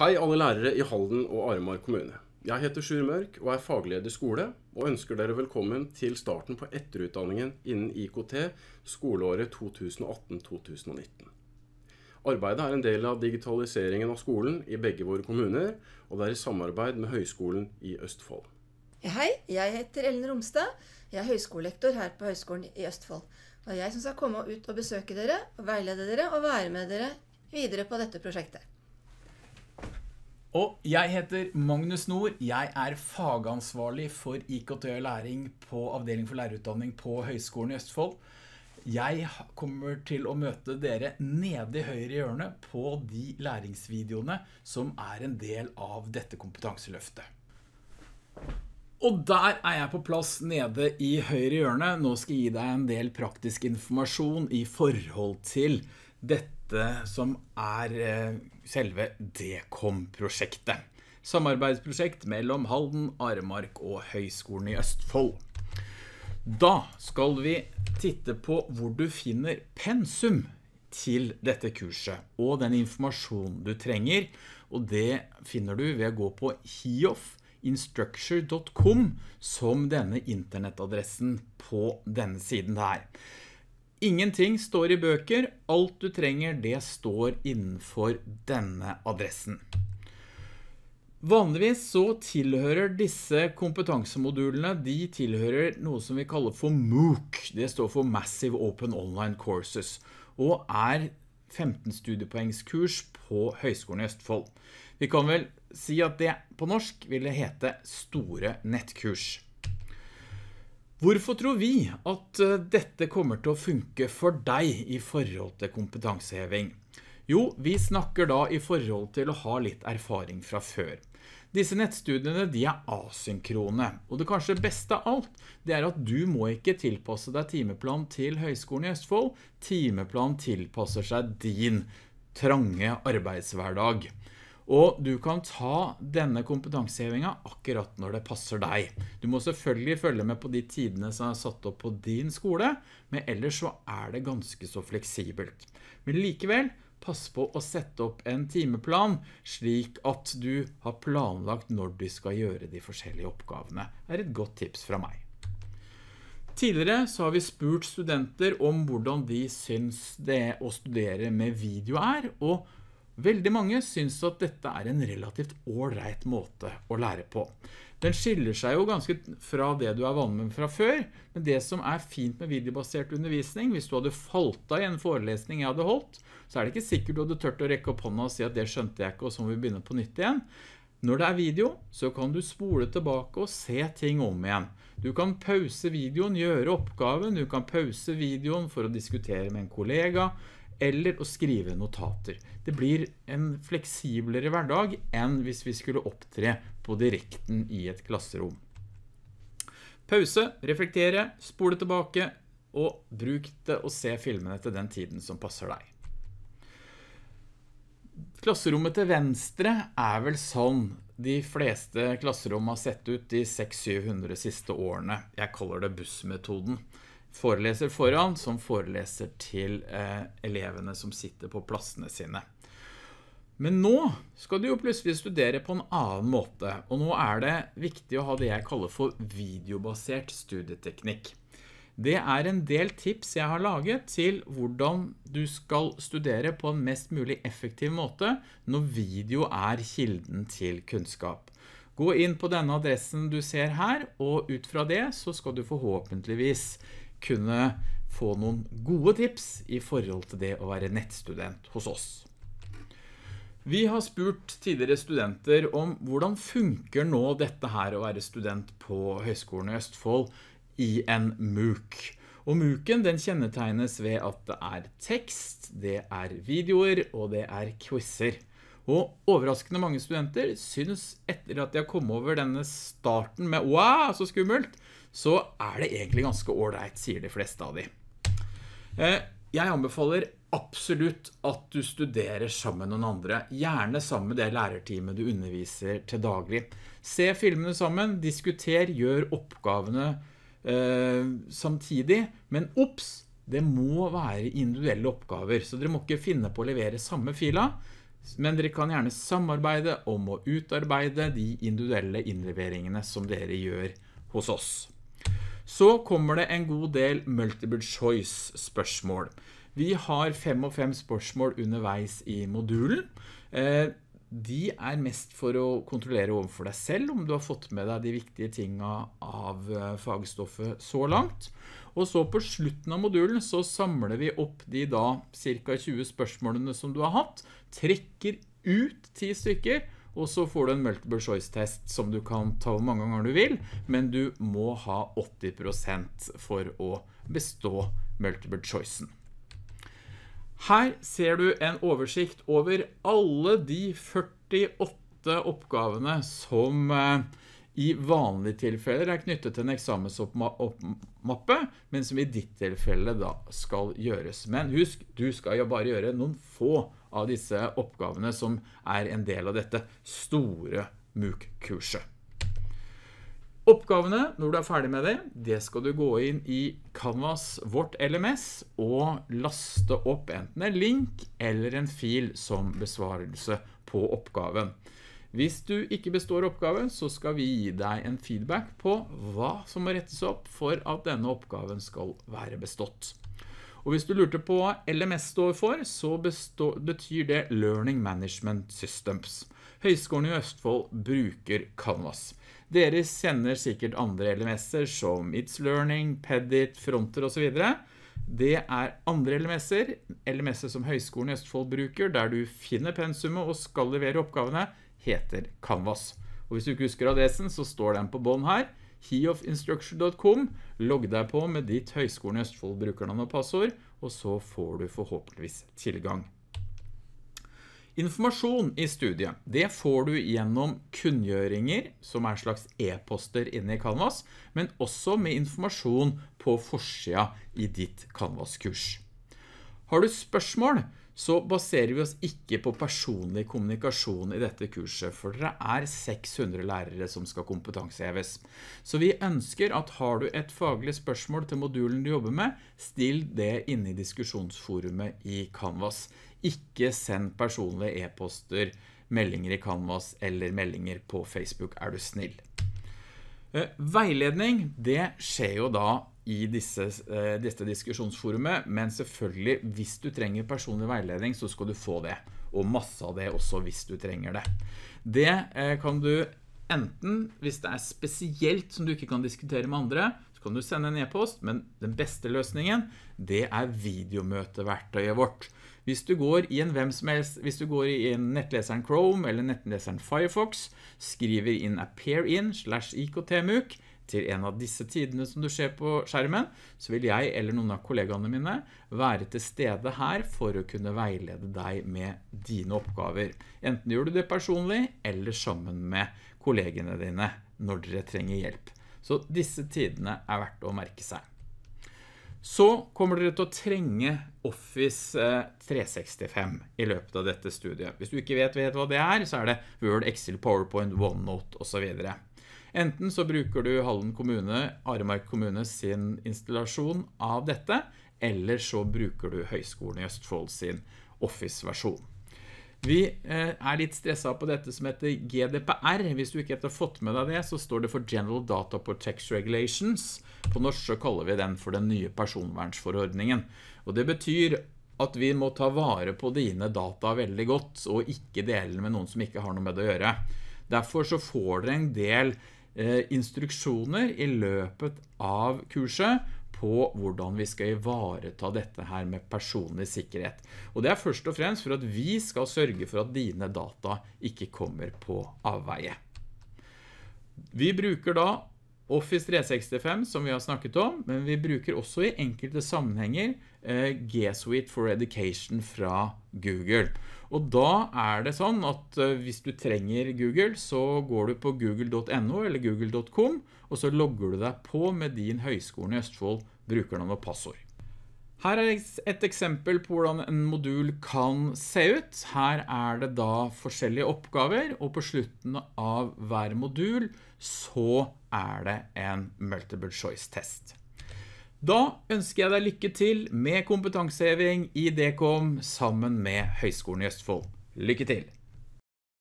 Hei, alle lærere i Halden og Aremark kommune. Jeg heter Sjur Mørk og er fagleder skole, og ønsker dere velkommen til starten på etterutdanningen innen IKT skoleåret 2018-2019. Arbeidet er en del av digitaliseringen av skolen i begge våre kommuner, og det er i samarbeid med Høgskolen i Østfold. Hei, jeg heter Ellen Romstad. Jeg er høyskolelektor her på Høgskolen i Østfold. Det er jeg som skal komme ut og besøke dere, veilede dere og være med dere videre på dette prosjektet. Og jeg heter Magnus Nord. Jeg er fagansvarlig for IKT og læring på Avdeling for lærerutdanning på Høgskolen i Østfold. Jeg kommer til å møte dere nede i høyre hjørne på de læringsvideoene som er en del av dette kompetanseløftet. Og der er jeg på plass nede i høyre hjørne. Nå skal jeg gi deg en del praktisk informasjon i forhold til dette som er eh, selve Dekom-prosjektet. Samarbeidsprosjekt mellom Halden, Aremark og Høgskolen i Østfold. Da skal vi titte på hvor du finner pensum til dette kurset, og den informasjonen du trenger, og det finner du ved å gå på hiofinstructure.com som denne internettadressen på denne siden her. Ingenting står i bøker. Alt du trenger, det står innenfor denne adressen. Vanligvis så tilhører disse kompetansemodulene, de tilhører noe som vi kaller for MOOC. Det står for Massive Open Online Courses, og er 15 studiepoengskurs på Høgskolen i Østfold. Vi kan vel si at det på norsk ville hete store nettkurs. Hvorfor tror vi at eh, dette kommer til å funke for deg i forhold til kompetanseheving? Jo, vi snakker da i forhold til å ha litt erfaring fra før. Disse nettstudiene de er asynkrone, og det kanskje beste av alt det er at du må ikke tilpasse deg timeplan til Høgskolen i Østfold. Timeplan tilpasser seg din trange arbeidshverdag. Og du kan ta denne kompetansehevinga akkurat når det passer deg. Du må selvfølgelig følge med på de tidene som er satt opp på din skole, men ellers så er det ganske så fleksibelt. Men likevel, pass på å sette opp en timeplan, slik at du har planlagt når du skal gjøre de forskjellige oppgavene, Det er et godt tips fra meg. Tidligere så har vi spurt studenter om hvordan de syns det å studere med video er, og Veldig mange syns at dette er en relativt ålreit måte å lære på. Den skiller seg jo ganske fra det du er vant med fra før, men det som er fint med videobasert undervisning, hvis du hadde falt av i en forelesning jeg hadde holdt, så er det ikke sikkert du hadde tørt å rekke opp hånda og si at det skjønte jeg ikke, og så må vi begynne på nytt igjen. Når det er video, så kan du spole tilbake og se ting om igjen. Du kan pause videoen, gjøre oppgaven, du kan pause videoen for å diskutere med en kollega, eller å skrive notater. Det blir en fleksiblere hverdag enn hvis vi skulle opptre på direkten i et klasserom. Pause, reflektere, spole tilbake, og bruk det å se filmene til den tiden som passer deg. Klasserommet til venstre er vel sånn de fleste klasserommet har sett ut de 600-700 siste årene. Jeg kaller det bussmetoden foreleser foran, som foreleser til eh, elevene som sitter på plassene sine. Men nå skal du jo plutselig studere på en annen måte, og nå er det viktig å ha det jeg kaller for videobasert studieteknikk. Det er en del tips jeg har laget til hvordan du skal studere på en mest mulig effektiv måte når video er kilden til kunnskap. Gå inn på denne adressen du ser her, og ut fra det så skal du forhåpentligvis kunne få noen gode tips i forhold til det å være nettstudent hos oss. Vi har spurt tidligere studenter om hvordan funker nå dette her å være student på Høgskolen i Østfold i en MOOC. Og MOOC-en den kjennetegnes ved at det er tekst, det er videoer og det er quizzer. Og overraskende mange studenter synes etter at de har kommet over denne starten med «Wow, så skummelt!» så er det egentlig ganske ålreit, sier de fleste av de. Eh, jeg anbefaler absolutt at du studerer sammen med noen andre, gjerne sammen med det lærerteamet du underviser til daglig. Se filmene sammen, diskuter, gjør oppgavene eh, samtidig, men obs! Det må være individuelle oppgaver, så dere må ikke finne på å levere samme fila, men dere kan gjerne samarbeide om å utarbeide de individuelle innleveringene som dere gjør hos oss. Så kommer det en god del multiple choice-spørsmål. Vi har fem og fem spørsmål underveis i modulen. Eh, de er mest for å kontrollere overfor deg selv om du har fått med deg de viktige tingene av eh, fagstoffet så langt. Og så på slutten av modulen så samler vi opp de da ca. 20 spørsmålene som du har hatt, trekker ut 10 stykker, og så får du en multiple choice-test som du kan ta hvor mange ganger du vil, men du må ha 80 for å bestå multiple choicen. Her ser du en oversikt over alle de 48 oppgavene som eh, i vanlige tilfeller er knyttet til en eksamensoppmappe, men som i ditt tilfelle da skal gjøres. Men husk, du skal jo bare gjøre noen få av disse oppgavene som er en del av dette store MOOC-kurset. Oppgavene, når du er ferdig med det, det skal du gå inn i Canvas, vårt LMS, og laste opp enten en link eller en fil som besvarelse på oppgaven. Hvis du ikke består oppgaven, så skal vi gi deg en feedback på hva som må rettes opp for at denne oppgaven skal være bestått. Og hvis du lurte på hva LMS står for, så består, betyr det Learning Management Systems. Høyskolen i Østfold bruker Canvas. Dere kjenner sikkert andre LMS'er som It's Learning, Pedit, Fronter og så videre. Det er andre LMS'er, LMS'er som Høyskolen i Østfold bruker, der du finner pensummet og skal levere oppgavene heter Canvas. Og Hvis du ikke husker adressen, så står den på bånd her. heofinstruction.com. Logg deg på med ditt Høgskolen i Østfold brukernavn og passord, og så får du forhåpentligvis tilgang. Informasjon i studiet, det får du gjennom kunngjøringer, som er slags e-poster inne i Canvas, men også med informasjon på forsida i ditt Canvas-kurs. Har du spørsmål, så baserer vi oss ikke på personlig kommunikasjon i dette kurset, for det er 600 lærere som skal kompetanseheves. Så vi ønsker at har du et faglig spørsmål til modulen du jobber med, still det inne i diskusjonsforumet i Canvas. Ikke send personlige e-poster, meldinger i Canvas eller meldinger på Facebook, er du snill. Eh, veiledning, det skjer jo da i disse, eh, disse diskusjonsforumet. Men selvfølgelig, hvis du trenger personlig veiledning, så skal du få det. Og masse av det også hvis du trenger det. Det eh, kan du enten, hvis det er spesielt som du ikke kan diskutere med andre, så kan du sende en e-post, men den beste løsningen, det er videomøteverktøyet vårt. Hvis du går i en hvem som helst, hvis du går i nettleseren Chrome eller nettleseren Firefox, skriver inn appearin slash iktmuk, etter en av disse tidene som du ser på skjermen, så vil jeg eller noen av kollegaene mine være til stede her for å kunne veilede deg med dine oppgaver. Enten gjør du det personlig eller sammen med kollegene dine når dere trenger hjelp. Så disse tidene er verdt å merke seg. Så kommer dere til å trenge Office 365 eh, i løpet av dette studiet. Hvis du ikke vet, vet hva det er, så er det Word, Excel, PowerPoint, OneNote og så videre. Enten så bruker du Hallen kommune, Aremark kommune sin installasjon av dette, eller så bruker du Høgskolen i Østfold sin Office-versjon. Vi eh, er litt stresset på dette som heter GDPR. Hvis du ikke har fått med deg det, så står det for General Data Protection Regulations. På norsk så kaller vi den for den nye personvernsforordningen. Og det betyr at vi må ta vare på dine data veldig godt, og ikke dele med noen som ikke har noe med det å gjøre. Derfor så får dere en del Eh, instruksjoner i løpet av kurset på hvordan vi skal ivareta dette her med personlig sikkerhet. Og det er først og fremst for at vi skal sørge for at dine data ikke kommer på avveie. Vi bruker da Office 365, som vi har snakket om, men vi bruker også i enkelte sammenhenger eh, G-Suite for Education fra Google. Og da er det sånn at eh, hvis du trenger Google, så går du på google.no eller google.com, og så logger du deg på med din høyskolen i Østfold, brukernavn og passord. Her er et eksempel på hvordan en modul kan se ut. Her er det da forskjellige oppgaver, og på slutten av hver modul så er det en multiple choice-test. Da ønsker jeg deg lykke til med kompetanseheving i DKOM sammen med Høgskolen i Østfold. Lykke til!